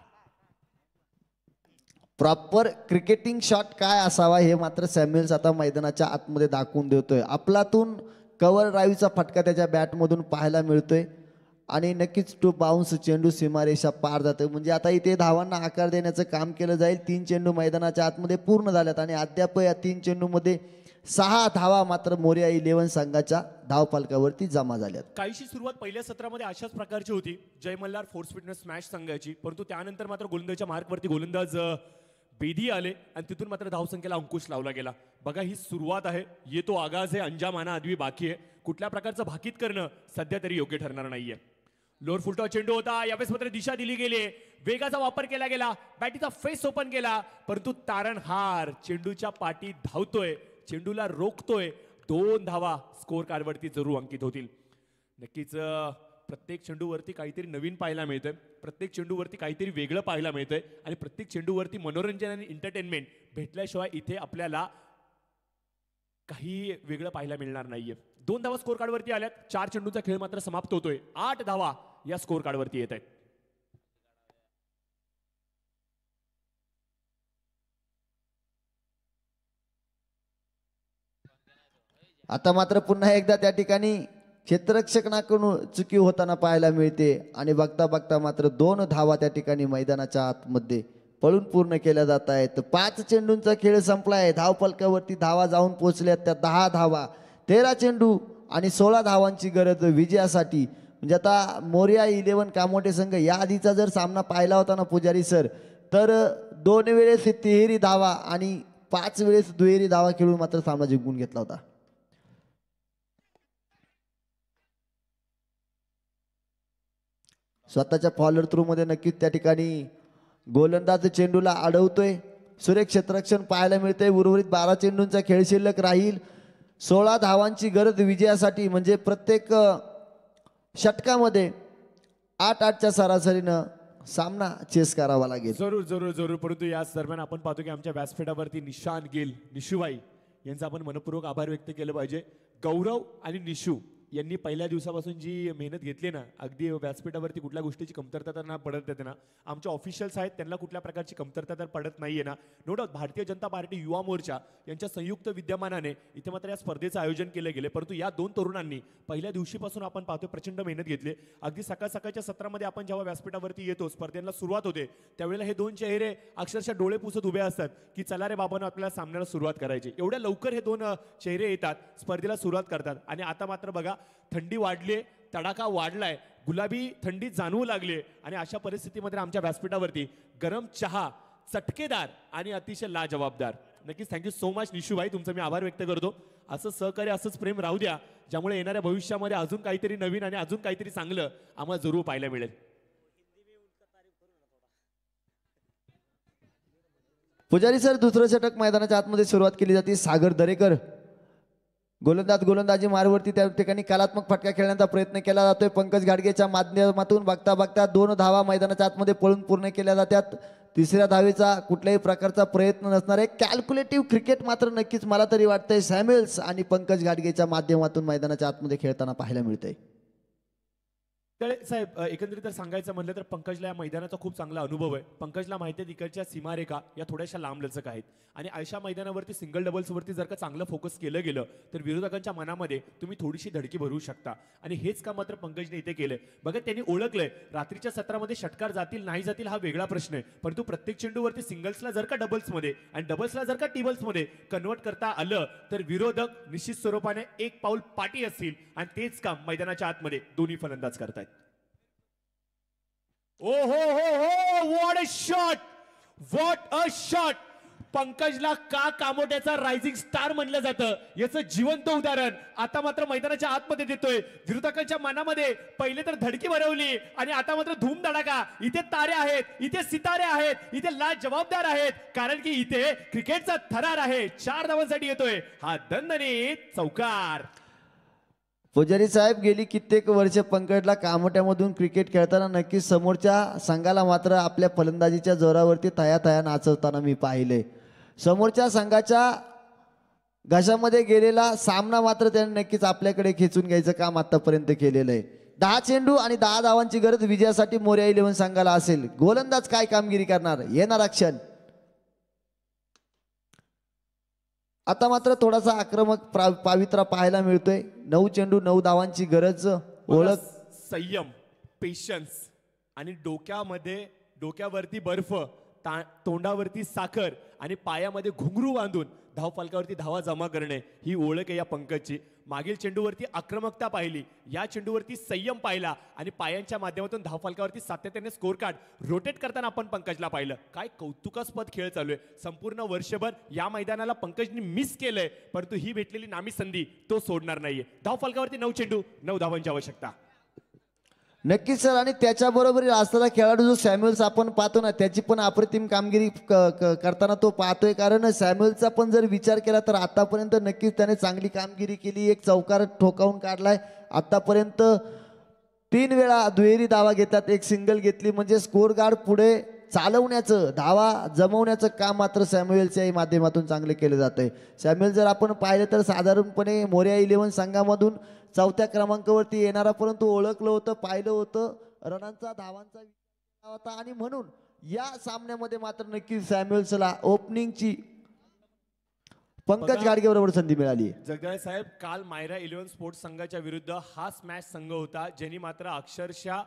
[SPEAKER 3] प्रॉपर
[SPEAKER 2] क्रिकेटिंग शॉट काय असावा हे मात्र सॅम्युअल्स आता मैदानाच्या आतमध्ये दाखवून देतोय आपलातून कव्हर ड्राईव्हचा फटका त्याच्या बॅटमधून पाहायला मिळतोय आणि नक्कीच तो बाउन्स चेंडू सीमारेषा पार जातो म्हणजे आता इथे धावांना आकार देण्याचं काम केलं जाईल तीन चेंडू मैदानाच्या आतमध्ये पूर्ण झाल्यात आणि अद्याप या तीन चेंडूमध्ये सहा धावा मात्र मोर्या इलेव्हन संघाच्या धावपालकावरती जमा झाल्यात
[SPEAKER 3] काहीशी सुरुवात पहिल्या सत्रामध्ये अशाच प्रकारची होती Jai Malhar force fitness smash संघाची परंतु त्यानंतर मात्र गोलंदाजच्या मार्कवरती गोलंदाज बेदी आले आणि तिथून मात्र धावसंख्येला अंकुश लावला गेला बघा ही सुरुवात आहे येतो आगाज आहे अंजामाना आदवी बाकी आहे कुठल्या प्रकारचं भाकीत करणं सध्या तरी योग्य ठरणार नाहीये लोअर फुलटॉ चेंडू होता यावेळेस मात्र दिशा दिली गेली वेगाचा वापर केला गेला बॅटीचा फेस ओपन केला परंतु तारणहार चेंडूच्या पाठी धावतोय चेंडूला रोखतोय दोन धावा स्कोर कार्डवरती जरूर अंकित होतील नक्कीच प्रत्येक चेंडूवरती काहीतरी नवीन पाहायला मिळतंय प्रत्येक चेंडूवरती काहीतरी वेगळं पाहायला मिळतंय आणि प्रत्येक चेंडूवरती मनोरंजन आणि एंटरटेनमेंट भेटल्याशिवाय इथे आपल्याला काही वेगळं पाहायला मिळणार नाहीये दोन धावा स्कोर कार्डवरती आल्यात चार चेंडूचा खेळ मात्र समाप्त होतोय आठ धावा या स्कोर कार्डवरती येत आहेत
[SPEAKER 2] आता मात्र पुन्हा एकदा त्या ठिकाणी नाकडून चुकी होताना पाहायला मिळते आणि बघता बघता मात्र दोन धावा त्या ठिकाणी मैदानाच्या आतमध्ये पळून पूर्ण केल्या जात आहेत पाच चेंडूंचा खेळ संपला आहे धाव फलकावरती धावा जाऊन पोहोचल्या त्या दहा धावा तेरा चेंडू आणि सोळा धावांची गरज विजयासाठी म्हणजे आता मोर्या इलेव्हन कामोटे संघ या आधीचा जर सामना पाहिला होता ना पुजारी सर तर दोन वेळेस तिहेरी धावा आणि पाच वेळेस दुहेरी धावा खेळून मात्र सामना जिंकून घेतला होता स्वतःच्या फॉलर मध्ये नक्कीच त्या ठिकाणी गोलंदाज चेंडूला अडवतोय सुरेख क्षेत्ररक्षण पाहायला मिळतंय उर्वरित बारा चेंडूंचा खेळ शिल्लक राहील सोळा धावांची गरज विजयासाठी म्हणजे प्रत्येक षटकामध्ये आठ आठच्या सरासरीनं सामना चेस करावा लागेल
[SPEAKER 3] जरूर जरूर जरूर परंतु याच दरम्यान आपण पाहतो की आमच्या व्यासपीठावरती निशान गिल निशुबाई यांचा आपण मनपूर्वक आभार व्यक्त केले पाहिजे गौरव आणि निशू यांनी पहिल्या दिवसापासून जी मेहनत घेतली ना अगदी व्यासपीठावरती कुठल्या गोष्टीची कमतरता तर ना पडत येते ना आमच्या ऑफिशियल्स आहेत त्यांना कुठल्या प्रकारची कमतरता तर पडत नाही आहे ना नो डाऊट भारतीय जनता पार्टी युवा मोर्चा यांच्या संयुक्त विद्यमानाने इथे मात्र या स्पर्धेचं आयोजन केलं गेले परंतु या दोन तरुणांनी पहिल्या दिवशीपासून आपण पाहतोय प्रचंड मेहनत घेतली अगदी सकाळ सकाळच्या सत्रामध्ये आपण जेव्हा व्यासपीठावरती येतो स्पर्धेला सुरुवात होते त्यावेळेला हे दोन चेहरे अक्षरशः डोळे पुसत उभे असतात की चला रे बाबांना आपल्याला सामन्याला सुरुवात करायची एवढ्या लवकर हे दोन चेहरे येतात स्पर्धेला सुरुवात करतात आणि आता मात्र बघा थंडी वाढली तडाखा वाढलाय गुलाबी थंडी जाणवू लागली आणि अशा परिस्थितीमध्ये आमच्या व्यासपीठावरती गरम चहा चटकेदार आणि अतिशय लाजबाबदार नक्कीच थँक्यू सो मच निशूभाई तुमचं मी आभार व्यक्त करतो असं सहकार्य असंच प्रेम राहू द्या ज्यामुळे येणाऱ्या भविष्यामध्ये अजून काहीतरी नवीन आणि अजून काहीतरी चांगलं आम्हाला जरूर पाहायला मिळेल पुजारी
[SPEAKER 2] सर दुसरं षटक मैदानाच्या आतमध्ये सुरुवात केली जाते सागर दरेकर गोलंदाज गोलंदाजी मारवरती त्या ठिकाणी कलात्मक फटका खेळण्याचा प्रयत्न केला जातोय पंकज घाडगेच्या माध्यमातून बघता बघता दोन धावा मैदानाच्या आतमध्ये पळून पूर्ण केल्या जातात तिसऱ्या धावेचा कुठल्याही प्रकारचा प्रयत्न नसणार आहे कॅल्क्युलेटिव्ह क्रिकेट मात्र नक्कीच मला तरी वाटतंय सॅमिल्स आणि पंकज घाडगेच्या माध्यमातून मैदानाच्या आतमध्ये खेळताना पाहायला मिळतंय
[SPEAKER 3] साहेब एकंदरीत जर सांगायचं म्हणलं तर पंकजला या मैदानाचा खूप चांगला अनुभव आहे पंकजला माहिती आहे तिकडच्या सीमारेखा या थोड्याशा लांब लचक आहेत आणि अशा मैदानावरती सिंगल डबल्सवरती जर का चांगलं फोकस केलं गेलं तर विरोधकांच्या मनामध्ये तुम्ही थोडीशी धडकी भरू शकता आणि हेच का मात्र पंकजने इथे केलं बघा त्यांनी ओळखलंय रात्रीच्या सत्रामध्ये षटकार जातील नाही जातील हा वेगळा प्रश्न आहे परंतु प्रत्येक चेंडूवरती सिंगल्सला जर का डबल्समध्ये आणि डबल्सला जर का टिबल्समध्ये कन्वर्ट करता आलं तर विरोधक निश्चित स्वरूपाने एक पाऊल पाठी असतील आणि तेच काम मैदानाच्या आतमध्ये दोन्ही फलंदाज करतायत ओ हो हो हो what a shot what a shot पंकजला का कामोट्याचा रायझिंग स्टार म्हणलं जातं याचं जिवंत उदाहरण आता मात्र मैदानाच्या आतमध्ये देतोय विरोधकांच्या मनामध्ये पहिले तर धडकी भरवली आणि आता मात्र धूम धडाका इथे तारे आहेत इथे सितारे आहेत इथे ला जबाबदार आहेत कारण की इथे क्रिकेटचा थरार आहे चार धावांसाठी येतोय हा दंदनी चौकार
[SPEAKER 2] पुजारी साहेब गेली कित्येक वर्ष पंकजला कामट्यामधून क्रिकेट खेळताना नक्कीच समोरच्या संघाला मात्र आपल्या फलंदाजीच्या जोरावरती तया तया नाचवताना मी पाहिले समोरच्या संघाच्या घशामध्ये गेलेला सामना मात्र त्याने नक्कीच आपल्याकडे खेचून घ्यायचं काम आतापर्यंत केलेलं आहे दहा चेंडू आणि दहा धावांची गरज विजयासाठी मोर्या इलेव्हन संघाला असेल गोलंदाज काय कामगिरी करणार येणार क्षण आता मात्र थोडासा आक्रमक पावित्रा पाहायला मिळतोय नऊ चेंडू नऊ धावांची गरज ओळख
[SPEAKER 3] संयम पेशन्स आणि डोक्यामध्ये डोक्यावरती बर्फ तोंडावरती साखर आणि पायामध्ये घुंगरू बांधून धावपालकावरती धावा जमा करणे ही ओळख आहे या पंकजची मागील चेंडूवरती आक्रमकता पाहिली या चेंडूवरती संयम पाहिला आणि पायांच्या माध्यमातून धावफलकावरती सातत्याने स्कोर कार्ड रोटेट करताना आपण पंकजला पाहिलं काय कौतुकास्पद खेळ चालू आहे संपूर्ण वर्षभर या मैदानाला पंकजनी मिस केलंय परंतु ही भेटलेली नामी संधी तो सोडणार नाहीये धावफलकावरती नऊ चेंडू नऊ धावांची आवश्यकता
[SPEAKER 2] नक्कीच सर आणि त्याच्याबरोबर असताना खेळाडू जो सॅम्युअल्स आपण पाहतो ना त्याची पण अप्रतिम कामगिरी करताना तो पाहतोय कारण सॅम्युअलचा पण जर विचार केला तर आतापर्यंत नक्कीच त्याने चांगली कामगिरी केली एक चौकार ठोकावून काढलाय आतापर्यंत तीन वेळा दुहेरी धावा घेतात एक सिंगल घेतली म्हणजे स्कोर गार्ड पुढे चालवण्याचं धावा जमवण्याचं काम मात्र सॅम्युएलच्या माध्यमातून चांगले केलं जात आहे सॅम्युएल जर आपण पाहिलं तर साधारणपणे मोर्या इलेव्हन संघामधून चौथ्या क्रमांकावरती येणारा परंतु ओळखलं होतं पाहिलं होतं रणांचा
[SPEAKER 3] धावांचा होता आणि म्हणून
[SPEAKER 2] या सामन्यामध्ये मात्र नक्की सॅम्युअल्सला ओपनिंगची पंकज गाडगे बरोबर संधी मिळाली
[SPEAKER 3] जगदाळे साहेब काल मायरा इलेव्हन स्पोर्ट्स संघाच्या विरुद्ध हा स्मॅश संघ होता ज्यांनी मात्र अक्षरशः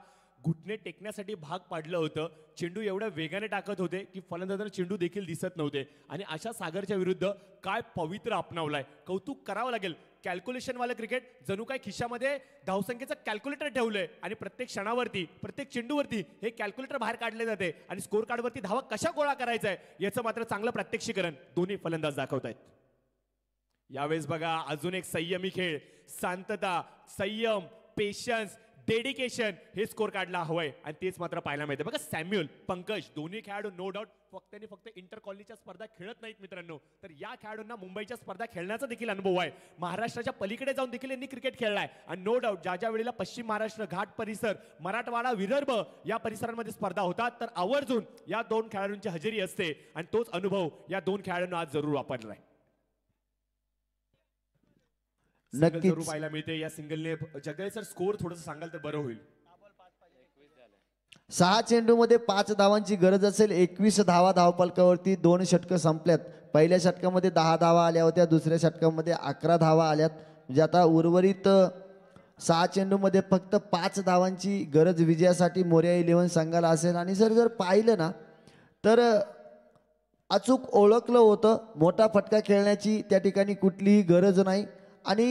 [SPEAKER 3] घुटणे टेकण्यासाठी भाग पाडलं होतं चेंडू एवढ्या वेगाने टाकत होते की फलंदाजांना चेंडू देखील दिसत नव्हते आणि अशा सागरच्या विरुद्ध काय पवित्र अपनावलाय कौतुक करावं लागेल कॅल्क्युलेशनवालं क्रिकेट जणू काय खिशामध्ये धावसंख्येचं कॅल्क्युलेटर ठेवलंय आणि प्रत्येक क्षणावरती प्रत्येक चेंडूवरती हे कॅल्क्युलेटर बाहेर काढले जाते आणि स्कोर कार्डवरती धावा कशा गोळा करायचा आहे याचं मात्र चांगलं प्रत्यक्षीकरण दोन्ही फलंदाज दाखवत आहेत यावेळेस बघा अजून एक संयमी खेळ शांतता संयम पेशन्स डेडिकेशन हे स्कोर काढला हवंय आणि तेच मात्र पाहायला मिळते बघा सॅम्युअल पंकज दोन्ही खेळाडू नो डाऊट फक्त आणि फक्त इंटर कॉलनीच्या स्पर्धा खेळत नाहीत मित्रांनो तर या खेळाडूंना मुंबईच्या स्पर्धा खेळण्याचा देखील अनुभव आहे महाराष्ट्राच्या पलीकडे जाऊन देखील यांनी क्रिकेट खेळलाय आणि नो डाऊट ज्या ज्या वेळेला पश्चिम महाराष्ट्र घाट परिसर मराठवाडा विदर्भ या परिसरांमध्ये स्पर्धा होतात तर आवर्जून या दोन खेळाडूंची हजेरी असते आणि तोच अनुभव या दोन खेळाडूंना आज जरूर वापरलाय
[SPEAKER 2] नक्कीच पाहायला
[SPEAKER 3] मिळते या सिंगलने जगदळे सर स्कोर थोडस सांगाल तर बरं होईल
[SPEAKER 2] सहा चेंडूमध्ये पाच धावांची गरज असेल एकवीस धावा धावपालकावरती दोन षटक संपल्यात पहिल्या षटकामध्ये दहा धावा आल्या होत्या दुसऱ्या षटकामध्ये अकरा धावा आल्यात म्हणजे आता उर्वरित सहा चेंडूमध्ये फक्त पाच धावांची गरज विजयासाठी मोर्या इलेव्हन संघाला असेल आणि सर जर पाहिलं ना तर अचूक ओळखलं होतं मोठा फटका खेळण्याची त्या ठिकाणी कुठलीही गरज नाही आणि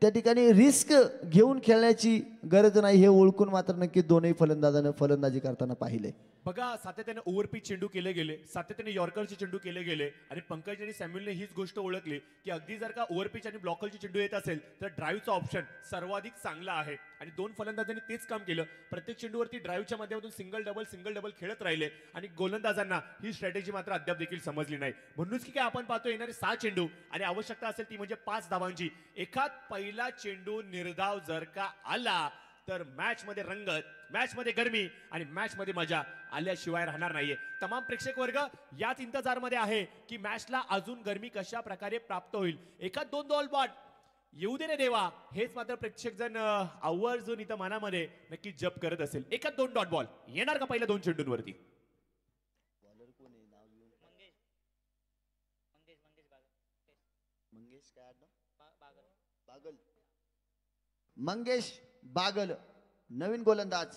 [SPEAKER 2] त्या ठिकाणी रिस्क घेऊन खेळण्याची गरज नाही हे ओळखून मात्र नक्की दोन्ही फलंदाजानं फलंदाजी करताना पाहिले
[SPEAKER 3] बघा सातत्याने ओव्हरपीच चेंडू केले गेले सातत्याने यॉर्करचे चेंडू केले गेले आणि पंकज आणि सॅम्युलने हीच गोष्ट ओळखली की अगदी जर का ओव्हरपीच आणि ब्लॉकरचे चेंडू येत असेल तर ड्राईव्हचा ऑप्शन सर्वाधिक चांगला आहे आणि दोन फलंदाजांनी तेच काम केलं प्रत्येक चेंडूवरती ड्राईव्हच्या माध्यमातून सिंगल डबल सिंगल डबल खेळत राहिले आणि गोलंदाजांना ही स्ट्रॅटेजी मात्र अद्याप देखील समजली नाही म्हणूनच की काय आपण पाहतो येणारे सहा चेंडू आणि आवश्यकता असेल ती म्हणजे पाच धावांची एखाद पहिला चेंडू निर्धाव जर का आला तर मॅच मध्ये रंगत मॅच मध्ये गरमी आणि मॅच मध्ये मजा आल्याशिवाय राहणार नाहीये तमाम प्रेक्षक वर्ग याच इंतजारमध्ये आहे की मॅचला अजून गरमी कशा प्रकारे प्राप्त होईल एका दोन दोन बॉट येऊ दे रे देवा हेच मात्र प्रेक्षक जण आवर्जून इथं मनामध्ये नक्की जप करत असेल एखाद दोन डॉट बॉल येणार का पहिल्या दोन चेंडूंवरती
[SPEAKER 2] मंगेश काय मंगेश बागल नवीन गोलंदाज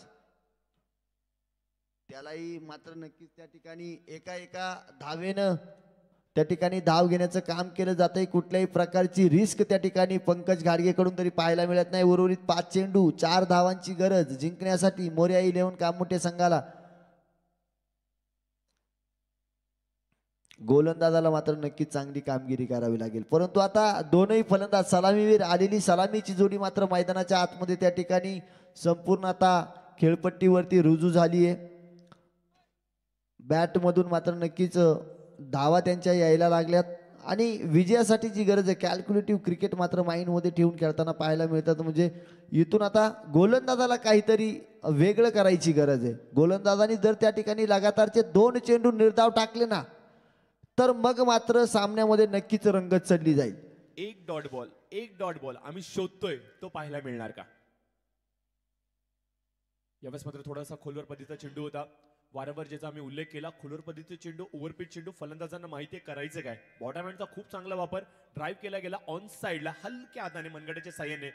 [SPEAKER 2] त्यालाही मात्र नक्कीच त्या ठिकाणी एका एका धावेनं त्या ठिकाणी धाव घेण्याचं काम केलं जातंय कुठल्याही प्रकारची रिस्क त्या ठिकाणी पंकज घाडगेकडून तरी पाहायला मिळत नाही उर्वरित पाच चेंडू चार धावांची गरज जिंकण्यासाठी मोर्या इलेव्हन कामोठे संघाला गोलंदाजाला मात्र नक्कीच चांगली कामगिरी करावी लागेल परंतु आता दोनही फलंदाज सलामीवीर आलेली सलामीची जोडी मात्र मैदानाच्या आतमध्ये त्या ठिकाणी संपूर्ण आता खेळपट्टीवरती रुजू झाली आहे बॅटमधून मात्र नक्कीच धावा त्यांच्या यायला लागल्यात आणि विजयासाठी जी गरज आहे कॅल्क्युलेटिव्ह क्रिकेट मात्र माइंडमध्ये ठेवून खेळताना पाहायला मिळतात म्हणजे इथून आता गोलंदाजाला काहीतरी वेगळं करायची गरज आहे गोलंदाजाने जर त्या ठिकाणी लगातारचे दोन चेंडू निर्धाव टाकले ना तर मग मात्र सामन्यामध्ये नक्कीच रंगत चढली जाईल
[SPEAKER 3] एक डॉट बॉल एक डॉट बॉल आम्ही शोधतोय तो पाहायला मिळणार का यावेळेस मात्र थोडासा खोलवर पद्धतीचा चेंडू होता वारंवार ज्याचा आम्ही उल्लेख केला खोलवर पद्धतीचे चेंडू ओव्हरपीट चेंडू फलंदाजांना माहिती आहे करायचं काय बॉटम खूप चांगला वापर ड्राईव्ह केला गेला ऑन साईडला हलक्या आदाने मनगटाच्या साह्याने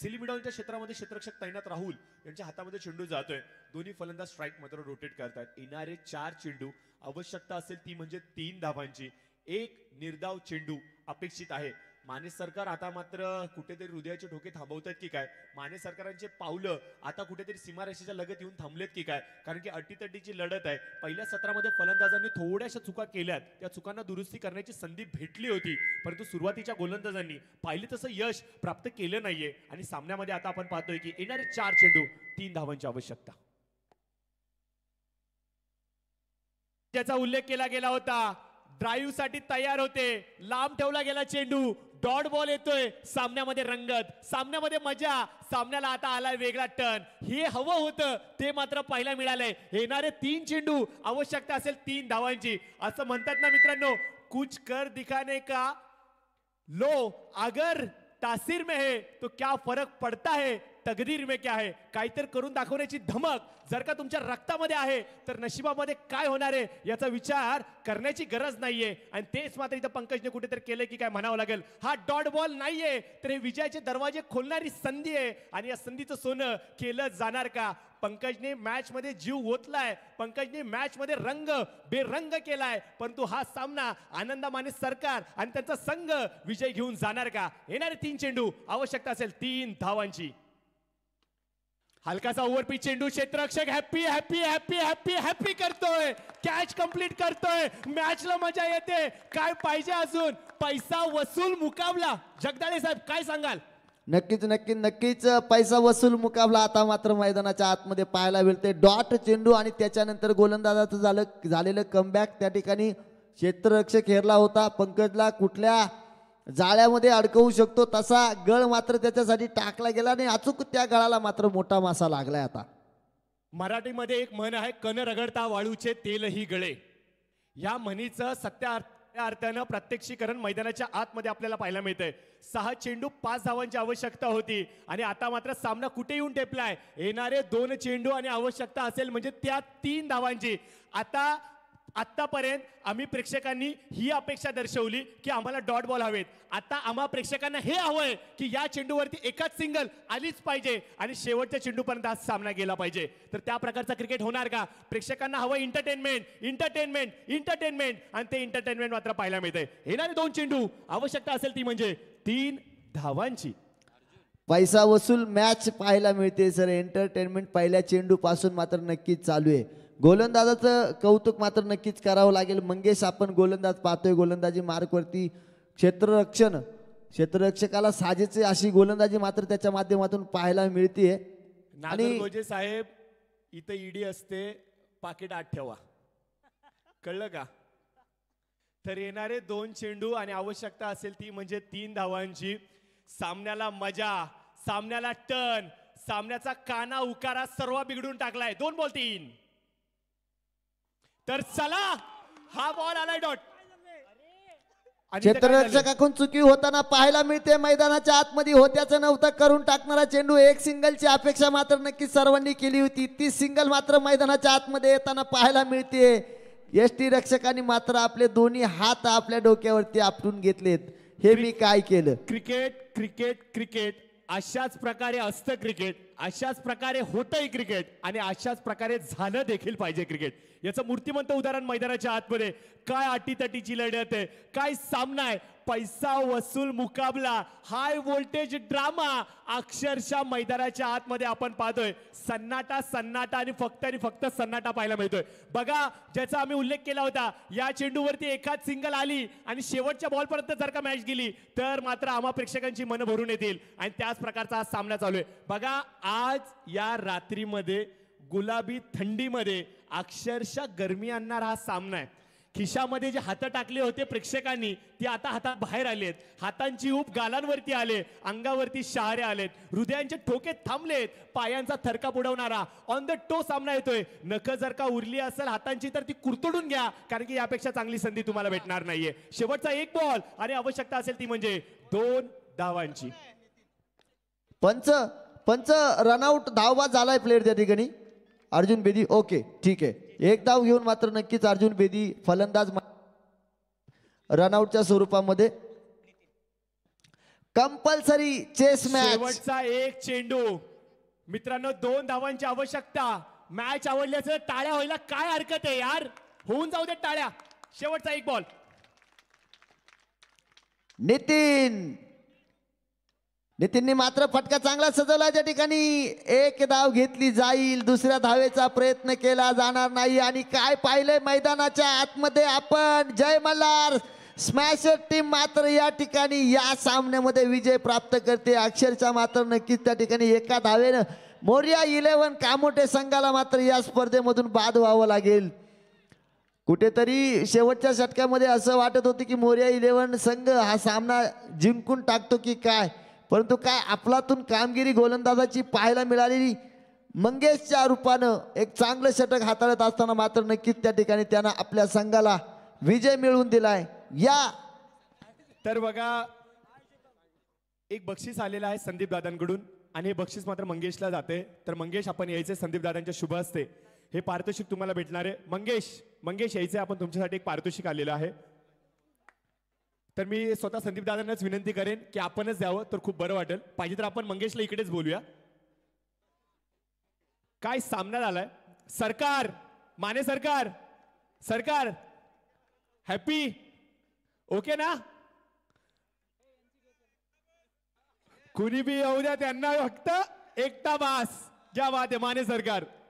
[SPEAKER 3] सिलिमिडॉनच्या क्षेत्रामध्ये क्षेत्रक्षक तैनात राहुल यांच्या हातामध्ये चेंडू जातोय दोन्ही फलंदाज स्ट्राईक मात्र रोटेट करतात येणारे चार चेंडू आवश्यकता असेल ती म्हणजे तीन धावांची एक निर्धाव चेंडू अपेक्षित आहे माने सरकार आता मात्र कुठेतरी हृदयाचे ठोके थांबवत आहेत की काय माने सरकारांचे पावलं आता कुठेतरी सीमारेषेच्या लगत येऊन थांबलेत की काय कारण की अटीतटीची लढत आहे पहिल्या सत्रामध्ये फलंदाजांनी थोड्याशा चुका केल्यात त्या चुकांना दुरुस्ती करण्याची संधी भेटली होती परंतु सुरुवातीच्या गोलंदाजांनी पाहिले तसं यश प्राप्त केलं नाहीये आणि सामन्यामध्ये आता आपण पाहतोय की येणारे चार चेंडू तीन धावांची आवश्यकता त्याचा उल्लेख केला गेला होता ड्राईव्ह साठी तयार होते लांब ठेवला गेला चेंडू डॉट बॉल येतोय सामन्यामध्ये रंगत सामन्यामध्ये मजा सामन्याला आता आलाय वेगळा टर्न हे हवं होतं ते मात्र पाहायला मिळालंय येणारे तीन चेंडू आवश्यकता असेल तीन धावांची असं म्हणतात ना मित्रांनो कुछ कर दिखाने का लो अगर तासीर में है तो क्या फरक पडता है तगदीर में क्या है काहीतरी करून दाखवण्याची धमक जर का तुमच्या रक्तामध्ये आहे तर नशिबामध्ये काय होणार आहे याचा विचार करण्याची गरज नाहीये आणि तेच मात्र इथं पंकजने कुठेतरी केलं की काय म्हणावं लागेल हा डॉट बॉल नाहीये तर हे विजयाचे दरवाजे खोलणारी संधी आहे आणि या संधीचं सोनं केलं जाणार का पंकजने मॅचमध्ये जीव ओतलाय पंकजने मॅचमध्ये रंग बेरंग केलाय परंतु हा सामना आनंदामाने माने सरकार आणि त्यांचा संघ विजय घेऊन जाणार का येणारे तीन चेंडू आवश्यकता असेल तीन धावांची हलकासा ओव्हरपी चेंडू क्षेत्ररक्षक happy happy happy happy happy करतोय कॅच कंप्लीट करतोय मॅचला मजा येते काय पाहिजे अजून पैसा वसूल मुकाबला जगदाळे साहेब काय सांगाल
[SPEAKER 2] नक्कीच नक्की नक्कीच पैसा वसूल मुकाबला आता मात्र मैदानाच्या आतमध्ये पाहायला मिळते डॉट चेंडू आणि त्याच्यानंतर गोलंदाजाचं झालं झालेलं कमबॅक त्या ठिकाणी क्षेत्ररक्षक हेरला होता पंकजला कुठल्या जाळ्यामध्ये अडकवू शकतो तसा गळ मात्र त्याच्यासाठी टाकला गेला आणि अचूक त्या गळाला मात्र मोठा मासा लागलाय आता
[SPEAKER 3] मराठीमध्ये एक म्हण आहे कन रगडता वाळूचे तेलही गळे या म्हणीचं सत्या अर्थानं प्रत्यक्षीकरण मैदानाच्या आतमध्ये आपल्याला पाहायला मिळतंय सहा चेंडू पाच धावांची आवश्यकता होती आणि आता मात्र सामना कुठे येऊन टेपलाय येणारे दोन चेंडू आणि आवश्यकता असेल म्हणजे त्या तीन धावांची आता आत्तापर्यंत आम्ही प्रेक्षकांनी ही अपेक्षा दर्शवली की आम्हाला डॉट बॉल हवेत आता आम्हा प्रेक्षकांना हे हवंय की या चेंडूवरती एकाच सिंगल आलीच पाहिजे आणि शेवटच्या चेंडूपर्यंत आज सामना गेला पाहिजे तर त्या प्रकारचा क्रिकेट होणार का प्रेक्षकांना हवं इंटरटेनमेंट इंटरटेनमेंट इंटरटेनमेंट आणि ते इंटरटेनमेंट मात्र पाहायला मिळते येणारे दोन चेंडू आवश्यकता असेल ती म्हणजे तीन धावांची
[SPEAKER 2] पैसा वसूल मॅच पाहायला मिळते सर एंटरटेनमेंट पहिल्या चेंडू पासून मात्र नक्कीच चालू आहे गोलंदाजाचं कौतुक मात्र नक्कीच करावं लागेल मंगेश आपण गोलंदाज पाहतोय गोलंदाजी मार्कवरती क्षेत्ररक्षण क्षेत्ररक्षकाला साजेचे अशी गोलंदाजी मात्र त्याच्या माध्यमातून पाहायला मिळते
[SPEAKER 3] आणि साहेब इथं ईडी असते पाकिट आठ ठेवा कळलं का तर येणारे दोन चेंडू आणि आवश्यकता असेल ती म्हणजे तीन धावांची सामन्याला मजा सामन्याला टन सामन्याचा काना उकारा सर्व बिघडून टाकलाय दोन बॉल तीन तर चला हा बॉल आलाय डॉट
[SPEAKER 2] क्षेत्ररक्षकाकडून चुकी होताना पाहायला मिळते मैदानाच्या आतमध्ये होत्याच नव्हतं करून टाकणारा चेंडू एक सिंगलची अपेक्षा मात्र नक्की सर्वांनी केली होती ती सिंगल मात्र मैदानाच्या आतमध्ये येताना पाहायला मिळते एस टी रक्षकांनी मात्र आपले दोन्ही हात आपल्या डोक्यावरती आपटून घेतलेत हे मी काय केलं
[SPEAKER 3] क्रिकेट क्रिकेट क्रिकेट अशाच प्रकारे असतं क्रिकेट अशाच प्रकारे होतंय क्रिकेट आणि अशाच प्रकारे झालं देखील पाहिजे क्रिकेट याचं मूर्तिमंत उदाहरण मैदानाच्या आतमध्ये काय अटीतटीची लढत आहे काय सामना आहे पैसा वसूल मुकाबला हाय व्होल्टेज ड्रामा अक्षरशः मैदानाच्या आतमध्ये आपण पाहतोय सन्नाटा सन्नाटा आणि फक्त आणि फक्त सन्नाटा पाहायला मिळतोय बघा ज्याचा आम्ही उल्लेख केला होता या चेंडूवरती एकाच सिंगल आली आणि शेवटच्या बॉलपर्यंत जर का मॅच गेली तर मात्र आम्हा प्रेक्षकांची मन भरून येतील आणि त्याच प्रकारचा आज सामना चालू आहे बघा आज या रात्रीमध्ये गुलाबी थंडीमध्ये अक्षरशः गरमी आणणारा हा सामना आहे खिशामध्ये जे हात टाकले होते प्रेक्षकांनी ते आता हातात बाहेर आलेत हातांची ऊप गालांवरती आले अंगावरती शहारे आलेत हृदयांचे ठोके थांबलेत पायांचा थरका बुडवणारा ऑन द टो सामना येतोय नख जर का उरली असेल हातांची तर ती कुरतडून घ्या कारण की यापेक्षा चांगली संधी तुम्हाला भेटणार नाहीये शेवटचा एक बॉल आणि आवश्यकता असेल ती म्हणजे दोन धावांची
[SPEAKER 2] पंच पंच रनआउट धावबाद झालाय प्लेयर त्या ठिकाणी अर्जुन बेदी ओके ठीक आहे एक धाव घेऊन मात्र नक्कीच अर्जुन बेदी फलंदाज रनआउटच्या स्वरूपामध्ये
[SPEAKER 3] कंपल्सरी चेस मॅच एक चेंडू मित्रांनो दोन धावांची आवश्यकता मॅच आवडल्याचं टाळ्या व्हायला काय हरकत आहे यार होऊन जाऊ दे टाळ्या शेवटचा एक बॉल
[SPEAKER 2] नितीन नितीननी मात्र फटका चांगला सजवला त्या ठिकाणी एक धाव घेतली जाईल दुसऱ्या धावेचा प्रयत्न केला जाणार नाही आणि काय पाहिलंय मैदानाच्या आतमध्ये आपण जय मल्हार स्मॅश टीम मात्र या ठिकाणी या सामन्यामध्ये विजय प्राप्त करते अक्षरशः मात्र नक्कीच त्या ठिकाणी एका धावेनं मोर्या इलेव्हन कामोटे संघाला मात्र या स्पर्धेमधून बाद व्हावं लागेल कुठेतरी शेवटच्या षटकामध्ये असं वाटत होतं की मोर्या इलेव्हन संघ हा सामना जिंकून टाकतो की काय परंतु काय आपलातून कामगिरी गोलंदाजाची पाहायला मिळालेली मंगेशच्या रूपानं एक चांगलं षटक हाताळत असताना मात्र नक्कीच त्या ठिकाणी त्यानं आपल्या संघाला विजय मिळवून दिलाय या
[SPEAKER 3] तर बघा एक बक्षीस आलेलं आहे संदीप दादांकडून आणि हे बक्षीस मात्र मंगेशला जाते तर मंगेश आपण यायचे संदीप दादांच्या शुभ असते हे पारितोषिक तुम्हाला भेटणार आहे मंगेश मंगेश यायचे आपण तुमच्यासाठी एक पारितोषिक आलेलं आहे तर मी स्वतः संदीप दादांनाच विनंती करेन की आपणच द्यावं तर खूप बरं वाटेल पाहिजे तर आपण मंगेशला इकडेच बोलूया काय सामना झालाय सरकार माने सरकार सरकार हॅपी ओके ना कुणी बी येऊ द्या त्यांना फक्त एकटा बास ज्या बात माने सरकार